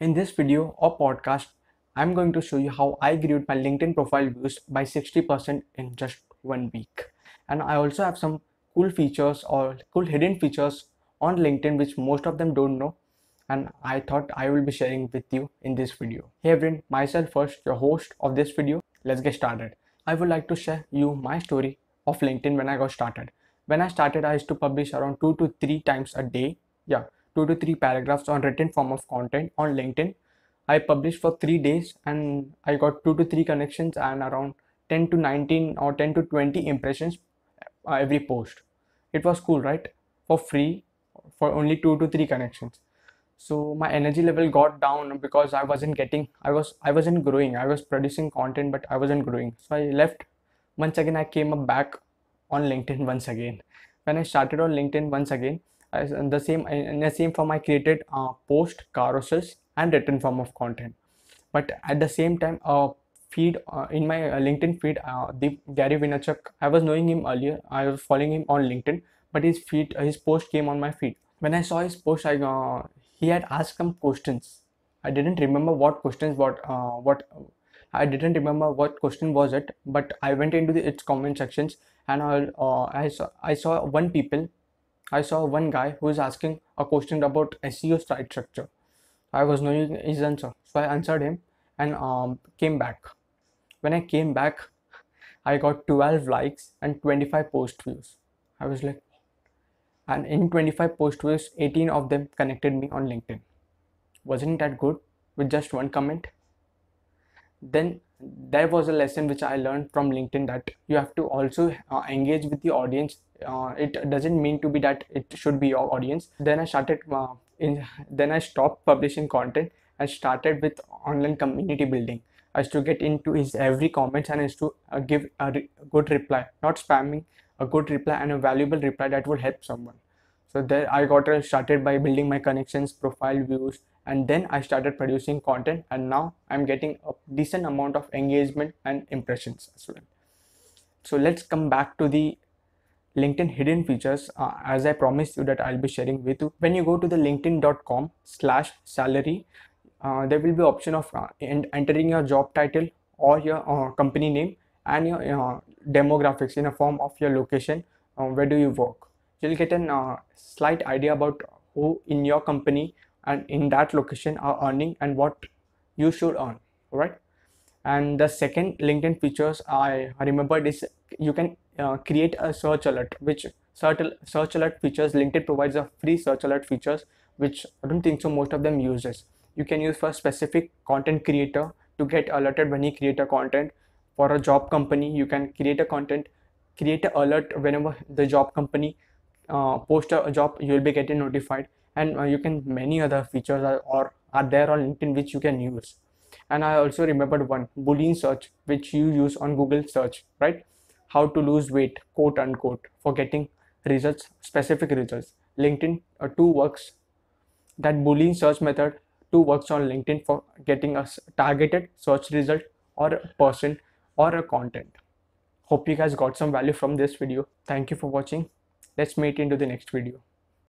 In this video or podcast, I'm going to show you how I grew my LinkedIn profile views by 60% in just one week. And I also have some cool features or cool hidden features on LinkedIn which most of them don't know and I thought I will be sharing with you in this video. Hey everyone, myself first, your host of this video. Let's get started. I would like to share you my story of LinkedIn when I got started. When I started, I used to publish around 2 to 3 times a day. Yeah, two to three paragraphs on written form of content on LinkedIn. I published for three days and I got two to three connections and around 10 to 19 or 10 to 20 impressions uh, every post. It was cool, right? For free for only two to three connections. So my energy level got down because I wasn't getting I was I wasn't growing. I was producing content but I wasn't growing. So I left once again I came back on LinkedIn once again. When I started on LinkedIn once again, uh, as in the same in the same form i created uh, post carousels and written form of content but at the same time uh, feed uh, in my uh, linkedin feed uh, the gary vaynerchuk i was knowing him earlier i was following him on linkedin but his feed his post came on my feed when i saw his post i he had asked some questions i didn't remember what questions what what I didn't remember what question was it, but I went into the, its comment sections and I uh, I saw I saw one people I saw one guy who is asking a question about SEO site structure. I was knowing his answer, so I answered him and um, came back. When I came back, I got 12 likes and 25 post views. I was like, and in 25 post views, 18 of them connected me on LinkedIn. Wasn't that good with just one comment? then there was a lesson which i learned from linkedin that you have to also uh, engage with the audience uh, it doesn't mean to be that it should be your audience then i started uh, in then i stopped publishing content i started with online community building as to get into his every comments and as to uh, give a re- good reply not spamming a good reply and a valuable reply that would help someone so then i got started by building my connections profile views and then i started producing content and now i'm getting a decent amount of engagement and impressions as well so let's come back to the linkedin hidden features uh, as i promised you that i'll be sharing with you when you go to the linkedin.com slash salary uh, there will be option of uh, entering your job title or your uh, company name and your uh, demographics in a form of your location uh, where do you work you'll get a uh, slight idea about who in your company and in that location are earning and what you should earn right and the second linkedin features i remembered is you can uh, create a search alert which search alert features linkedin provides a free search alert features which i don't think so most of them uses you can use for specific content creator to get alerted when you create a content for a job company you can create a content create an alert whenever the job company uh, post a job you will be getting notified and uh, you can many other features are, or are there on linkedin which you can use and i also remembered one boolean search which you use on google search right how to lose weight quote unquote for getting results specific results linkedin uh, two works that boolean search method two works on linkedin for getting a targeted search result or a person or a content hope you guys got some value from this video thank you for watching let's meet into the next video